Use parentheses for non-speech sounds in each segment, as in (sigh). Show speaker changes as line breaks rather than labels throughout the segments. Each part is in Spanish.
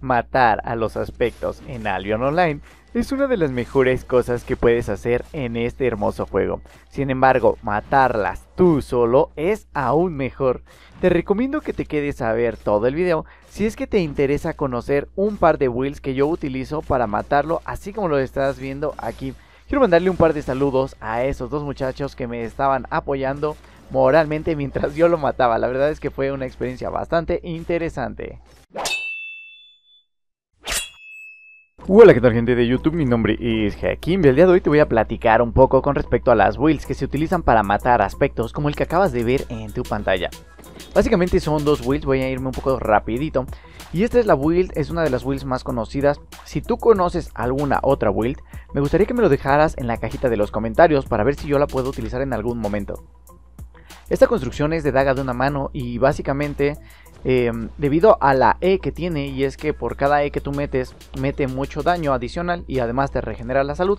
Matar a los aspectos en Albion Online es una de las mejores cosas que puedes hacer en este hermoso juego. Sin embargo, matarlas tú solo es aún mejor. Te recomiendo que te quedes a ver todo el video si es que te interesa conocer un par de builds que yo utilizo para matarlo así como lo estás viendo aquí. Quiero mandarle un par de saludos a esos dos muchachos que me estaban apoyando moralmente mientras yo lo mataba. La verdad es que fue una experiencia bastante interesante. Hola qué tal gente de YouTube, mi nombre es Jaquim y el día de hoy te voy a platicar un poco con respecto a las builds que se utilizan para matar aspectos como el que acabas de ver en tu pantalla. Básicamente son dos builds, voy a irme un poco rapidito y esta es la build, es una de las builds más conocidas. Si tú conoces alguna otra build, me gustaría que me lo dejaras en la cajita de los comentarios para ver si yo la puedo utilizar en algún momento. Esta construcción es de daga de una mano y básicamente Em, debido a la E que tiene y es que por cada E que tú metes mete mucho daño adicional y además te regenera la salud.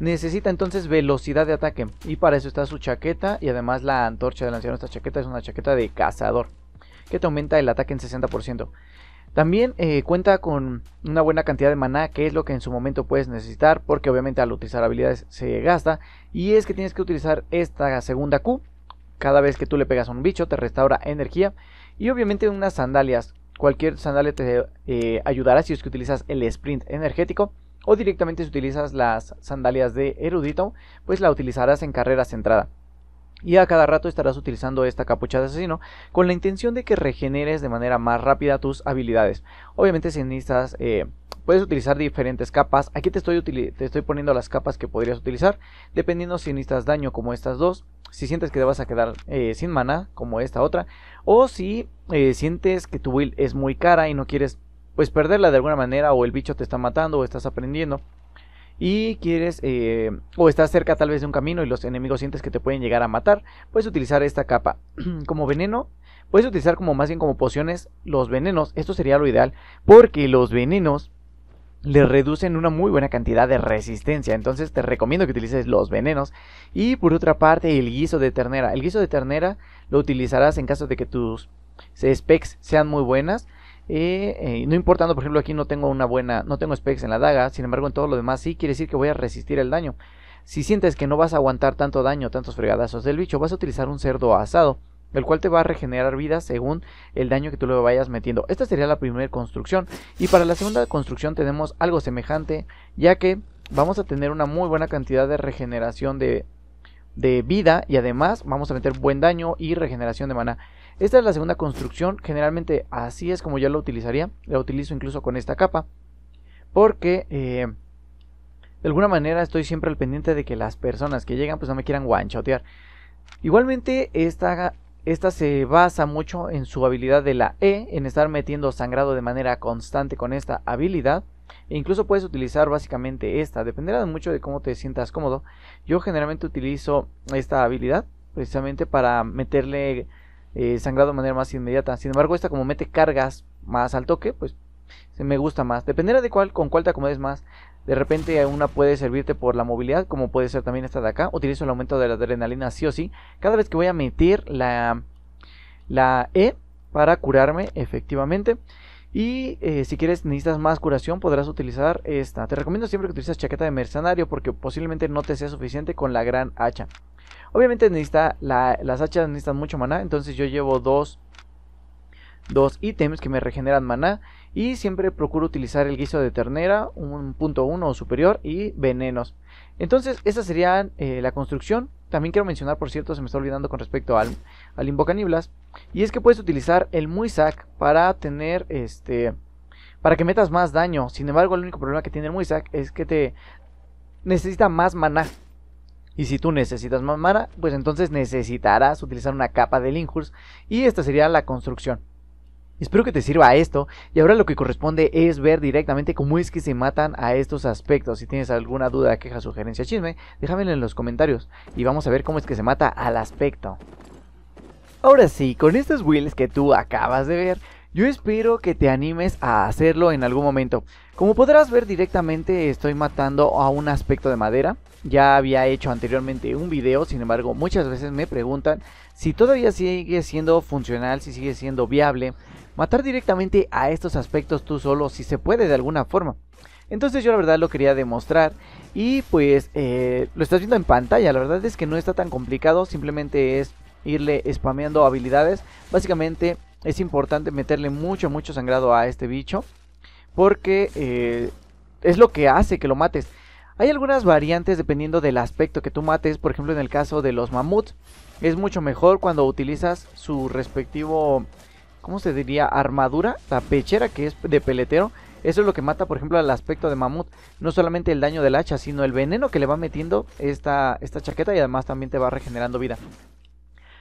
Necesita entonces velocidad de ataque y para eso está su chaqueta y además la antorcha del anciano. Esta chaqueta es una chaqueta de cazador que te aumenta el ataque en 60%. También eh, cuenta con una buena cantidad de maná, que es lo que en su momento puedes necesitar, porque obviamente al utilizar habilidades se gasta. Y es que tienes que utilizar esta segunda Q. Cada vez que tú le pegas a un bicho, te restaura energía. Y obviamente unas sandalias. Cualquier sandalia te eh, ayudará si es que utilizas el sprint energético o directamente si utilizas las sandalias de erudito, pues la utilizarás en carrera centrada. Y a cada rato estarás utilizando esta capucha de asesino con la intención de que regeneres de manera más rápida tus habilidades. Obviamente si necesitas, eh, puedes utilizar diferentes capas. Aquí te estoy, te estoy poniendo las capas que podrías utilizar, dependiendo si necesitas daño como estas dos si sientes que te vas a quedar eh, sin mana como esta otra, o si eh, sientes que tu build es muy cara y no quieres pues perderla de alguna manera, o el bicho te está matando, o estás aprendiendo, y quieres, eh, o estás cerca tal vez de un camino y los enemigos sientes que te pueden llegar a matar, puedes utilizar esta capa (clears throat) como veneno. Puedes utilizar como más bien como pociones los venenos, esto sería lo ideal, porque los venenos le reducen una muy buena cantidad de resistencia. Entonces te recomiendo que utilices los venenos. Y por otra parte, el guiso de ternera. El guiso de ternera lo utilizarás en caso de que tus specs sean muy buenas. Eh, eh, no importando, por ejemplo, aquí no tengo una buena, no tengo specs en la daga, sin embargo en todo lo demás sí quiere decir que voy a resistir el daño. Si sientes que no vas a aguantar tanto daño, tantos fregadazos del bicho, vas a utilizar un cerdo asado el cual te va a regenerar vida según el daño que tú le vayas metiendo. Esta sería la primera construcción. Y para la segunda construcción tenemos algo semejante, ya que vamos a tener una muy buena cantidad de regeneración de, vida y además vamos a meter buen daño y regeneración de mana Esta es la segunda construcción, generalmente así es como yo la utilizaría, la utilizo incluso con esta capa, porque... Eh, de alguna manera estoy siempre al pendiente de que las personas que llegan pues no me quieran guanchotear. Igualmente esta esta se basa mucho en su habilidad de la E, en estar metiendo sangrado de manera constante con esta habilidad. E incluso puedes utilizar básicamente esta, dependerá mucho de cómo te sientas cómodo. Yo generalmente utilizo esta habilidad precisamente para meterle eh, sangrado de manera más inmediata. Sin embargo, esta como mete cargas más al toque, pues me gusta más. Dependerá de cuál, con cuál te acomodes más. De repente una puede servirte por la movilidad, como puede ser también esta de acá. Utilizo el aumento de la adrenalina sí o sí. Cada vez que voy a meter la, la E para curarme efectivamente. Y eh, si quieres, necesitas más curación, podrás utilizar esta. Te recomiendo siempre que utilices chaqueta de mercenario porque posiblemente no te sea suficiente con la gran hacha. Obviamente necesita las hachas necesitan mucho maná, entonces yo llevo dos dos ítems que me regeneran maná y siempre procuro utilizar el guiso de ternera, un punto uno o superior y venenos. Entonces, esa sería eh, la construcción. También quiero mencionar, por cierto, se me está olvidando con respecto al, al Invocaniblas. Y es que puedes utilizar el Muisac para tener este. Para que metas más daño. Sin embargo, el único problema que tiene el Muisac es que te necesita más maná. Y si tú necesitas más maná pues entonces necesitarás utilizar una capa de Linhurs. Y esta sería la construcción. Espero que te sirva esto y ahora lo que corresponde es ver directamente cómo es que se matan a estos aspectos. Si tienes alguna duda, queja, sugerencia, chisme, déjamelo en los comentarios y vamos a ver cómo es que se mata al aspecto. Ahora sí, con estos wheels que tú acabas de ver, yo espero que te animes a hacerlo en algún momento. Como podrás ver directamente estoy matando a un aspecto de madera. Ya había hecho anteriormente un video, sin embargo muchas veces me preguntan si todavía sigue siendo funcional, si sigue siendo viable. Matar directamente a estos aspectos tú solo, si se puede de alguna forma. Entonces yo la verdad lo quería demostrar y pues eh, lo estás viendo en pantalla, la verdad es que no está tan complicado, simplemente es irle spameando habilidades. Básicamente es importante meterle mucho, mucho sangrado a este bicho. Porque eh, es lo que hace que lo mates. Hay algunas variantes dependiendo del aspecto que tú mates. Por ejemplo, en el caso de los mamuts, es mucho mejor cuando utilizas su respectivo, ¿cómo se diría? Armadura, la pechera que es de peletero. Eso es lo que mata, por ejemplo, al aspecto de mamut. No solamente el daño del hacha, sino el veneno que le va metiendo esta, esta chaqueta y además también te va regenerando vida.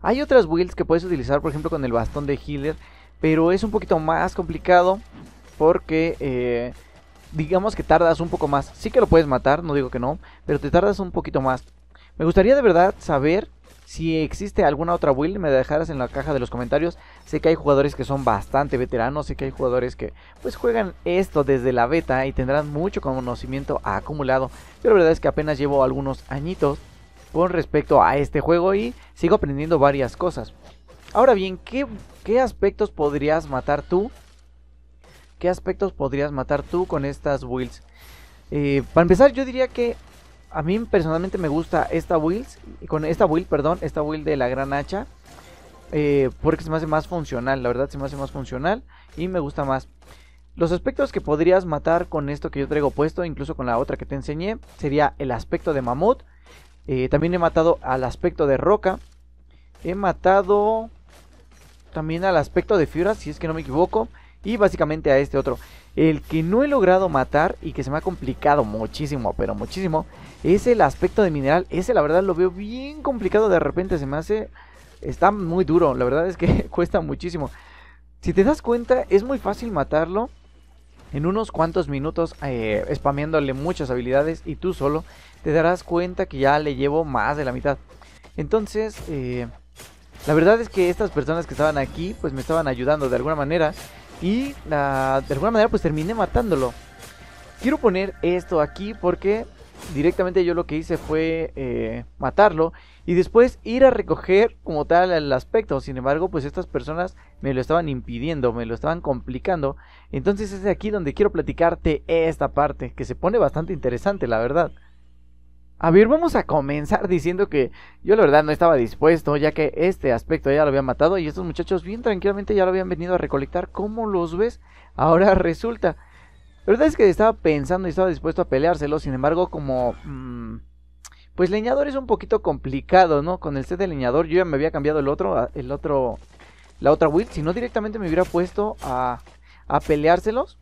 Hay otras builds que puedes utilizar, por ejemplo, con el bastón de healer, pero es un poquito más complicado porque eh, digamos que tardas un poco más. Sí que lo puedes matar, no digo que no, pero te tardas un poquito más. Me gustaría de verdad saber si existe alguna otra build, me dejaras en la caja de los comentarios. Sé que hay jugadores que son bastante veteranos, sé que hay jugadores que pues juegan esto desde la beta y tendrán mucho conocimiento acumulado. Pero la verdad es que apenas llevo algunos añitos con respecto a este juego y sigo aprendiendo varias cosas. Ahora bien, ¿qué, aspectos podrías matar tú? ¿Qué aspectos podrías matar tú con estas wills eh, para empezar, yo diría que a mí personalmente me gusta esta build, con esta build, perdón, esta build de la gran hacha, eh, porque se me hace más funcional, la verdad se me hace más funcional y me gusta más. Los aspectos que podrías matar con esto que yo traigo puesto, incluso con la otra que te enseñé, sería el aspecto de mamut, eh, también he matado al aspecto de roca. He matado también al aspecto de fibra, si es que no me equivoco. Y básicamente a este otro. El que no he logrado matar y que se me ha complicado muchísimo, pero muchísimo, es el aspecto de mineral. Ese la verdad lo veo bien complicado. De repente se me hace... Está muy duro. La verdad es que (laughs) cuesta muchísimo. Si te das cuenta, es muy fácil matarlo en unos cuantos minutos eh, muchas habilidades y tú solo te darás cuenta que ya le llevo más de la mitad. Entonces, eh, la verdad es que estas personas que estaban aquí pues me estaban ayudando de alguna manera y de alguna manera pues terminé matándolo. Quiero poner esto aquí porque directamente yo lo que hice fue eh, matarlo y después ir a recoger como tal el aspecto. Sin embargo, pues estas personas me lo estaban impidiendo, me lo estaban complicando. Entonces es aquí donde quiero platicarte esta parte, que se pone bastante interesante, la verdad. A ver, vamos a comenzar diciendo que yo la verdad no estaba dispuesto, ya que este aspecto ya lo había matado y estos muchachos bien tranquilamente ya lo habían venido a recolectar. ¿Cómo los ves? Ahora resulta. La verdad es que estaba pensando y estaba dispuesto a peleárselo, sin embargo, como... Mm, pues leñador es un poquito complicado, ¿no? Con el set de leñador yo ya me había cambiado el otro, el otro, la otra build. Si no directamente me hubiera puesto a, a peleárselos.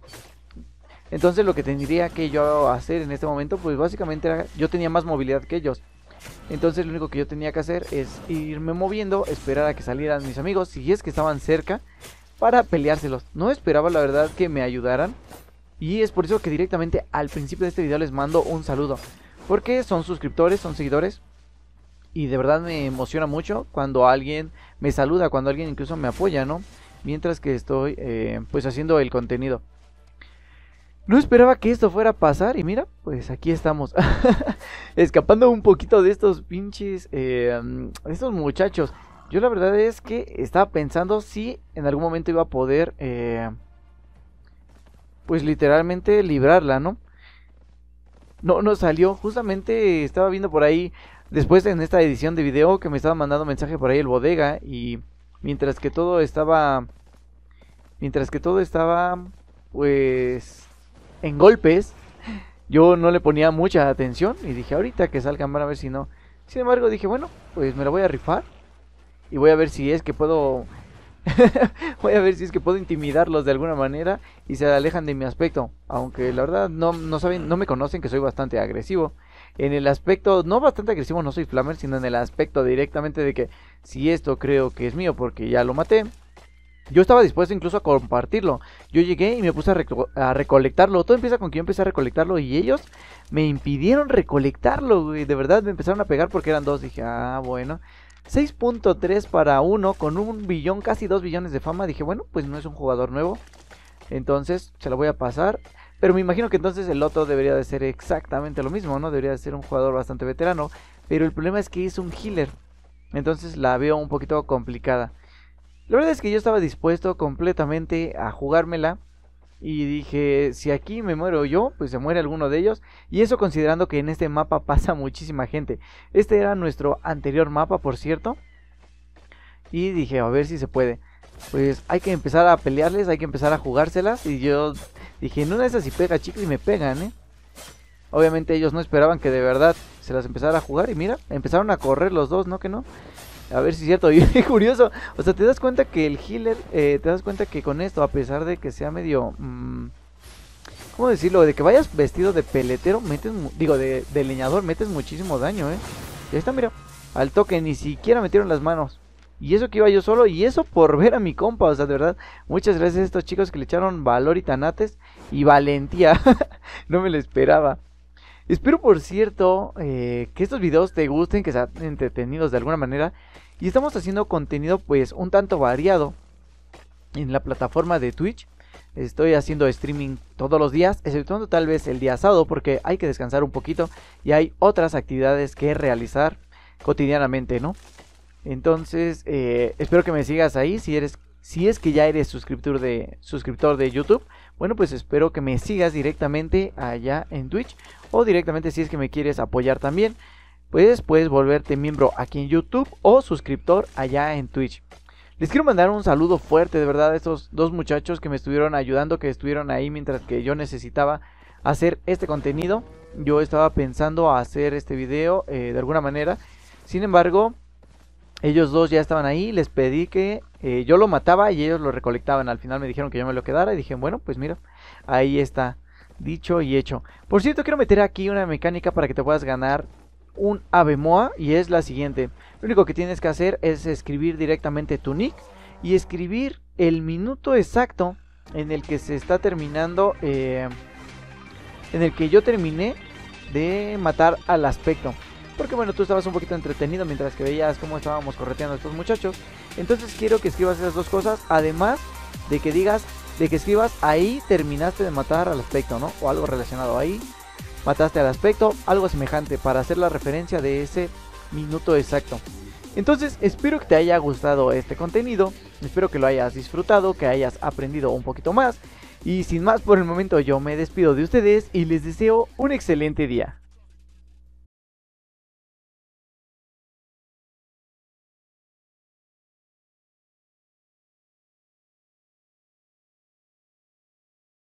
Entonces lo que tendría que yo hacer en este momento, pues básicamente yo tenía más movilidad que ellos. Entonces lo único que yo tenía que hacer es irme moviendo, esperar a que salieran mis amigos, si es que estaban cerca, para peleárselos. No esperaba la verdad que me ayudaran. Y es por eso que directamente al principio de este video les mando un saludo. Porque son suscriptores, son seguidores. Y de verdad me emociona mucho cuando alguien me saluda, cuando alguien incluso me apoya, ¿no? Mientras que estoy eh, pues haciendo el contenido. No esperaba que esto fuera a pasar y mira, pues aquí estamos. (laughs) Escapando un poquito de estos pinches, em, de estos muchachos. Yo la verdad es que estaba pensando si en algún momento iba a poder, eh, pues literalmente librarla, ¿no? no, no salió. Justamente estaba viendo por ahí, después en esta edición de video, que me estaba mandando mensaje por ahí el bodega. Y mientras que todo estaba. Mientras que todo estaba. Pues. En golpes. Yo no le ponía mucha atención. Y dije, ahorita que salgan van a ver si no. Sin embargo, dije, bueno, pues me lo voy a rifar. Y voy a ver si es que puedo (laughs) voy a ver si es que puedo intimidarlos de alguna manera y se alejan de mi aspecto. Aunque la verdad no, saben, no me conocen que soy bastante agresivo. En el aspecto, no bastante agresivo, no soy flamer, sino en el aspecto directamente de que si esto creo que es mío porque ya lo maté. Yo estaba dispuesto incluso a compartirlo. Yo llegué y me puse a, recolectarlo. Todo empieza con que yo empecé a recolectarlo y ellos me impidieron recolectarlo, Y De verdad me empezaron a pegar porque eran dos. Dije, ah, bueno. 6.3 para uno con un billón, casi 2 billones de fama. Dije, bueno, pues no es un jugador nuevo. Entonces se lo voy a pasar. Pero me imagino que entonces el otro debería de ser exactamente lo mismo, ¿no? Debería de ser un jugador bastante veterano. Pero el problema es que es un healer. Entonces la veo un poquito complicada. La verdad es que yo estaba dispuesto completamente a jugármela. Y dije, si aquí me muero yo, pues se muere alguno de ellos. Y eso considerando que en este mapa pasa (laughs) muchísima gente. Este era nuestro anterior mapa, por cierto. Y dije, a ver si se puede. Pues hay que empezar a pelearles, hay que empezar a jugárselas. Y yo dije, no una de esas si pega chicle y me pegan, ¿eh? Obviamente ellos no esperaban que de verdad se las empezara a jugar. Y mira, empezaron a correr los dos, ¿no que no? A ver si es cierto. (laughs) curioso. O sea, te das cuenta que el healer. Eh, te das cuenta que con esto, a pesar de que sea medio. Mm, ¿Cómo decirlo? De que vayas vestido de peletero, metes. Digo, de, de leñador, metes muchísimo daño, ¿eh? Y ahí está, mira. Al toque, ni siquiera metieron las manos. Y eso que iba yo solo, y eso por ver a mi compa, o sea, de verdad, muchas gracias a estos chicos que le echaron valor y tanates y valentía. (laughs) no me lo esperaba. Espero, por cierto, eh, que estos videos te gusten, que sean entretenidos de alguna manera. Y estamos haciendo contenido, pues, un tanto variado en la plataforma de Twitch. Estoy haciendo streaming todos los días, exceptuando tal vez el día sábado porque hay que descansar un poquito y hay otras actividades que realizar cotidianamente, ¿no? Entonces, eh, espero que me sigas ahí. Si eres, si es que ya eres suscriptor de, suscriptor de YouTube, bueno, pues espero que me sigas directamente allá en Twitch o directamente si es que me quieres apoyar también, pues puedes volverte miembro aquí en YouTube o suscriptor allá en Twitch. Les quiero mandar un saludo fuerte de verdad a estos dos muchachos que me estuvieron ayudando, que estuvieron ahí mientras que yo necesitaba hacer este contenido. Yo estaba pensando hacer este video eh, de alguna manera. Sin embargo, ellos dos ya estaban ahí, les pedí que eh, yo lo mataba y ellos lo recolectaban. Al final me dijeron que yo me lo quedara y dije, bueno, pues mira, ahí está. Dicho y hecho. Por cierto, quiero meter aquí una mecánica para que te puedas ganar un abemoa y es la siguiente. Lo único que tienes que hacer es escribir directamente tu nick y escribir el minuto exacto en el que se está terminando, eh, en el que yo terminé de matar al aspecto. Porque bueno, tú estabas un poquito entretenido mientras que veías cómo estábamos correteando a estos muchachos. Entonces quiero que escribas esas dos cosas, además de que digas de que escribas ahí terminaste de matar al aspecto, ¿no? O algo relacionado ahí, mataste al aspecto, algo semejante para hacer la referencia de ese minuto exacto. Entonces, espero que te haya gustado este contenido, espero que lo hayas disfrutado, que hayas aprendido un poquito más. Y sin más por el momento yo me despido de ustedes y les deseo un excelente día.